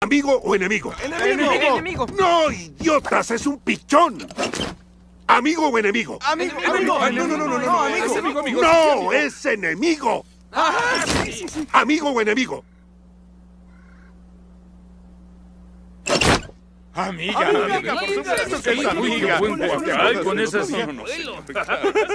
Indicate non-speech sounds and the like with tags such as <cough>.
¿Amigo o enemigo? ¡Enemigo! ¡Enemigo! ¡No, idiotas! ¡Es un pichón! ¿Amigo o enemigo? ¡Amigo! ¡No, no, no, no! no, amigo. Es ¡No, es enemigo! ¡Ajá! Sí, sí, sí. ¿Amigo o enemigo? Amiga, amiga, por que amiga. Ay, con esas... <laughs>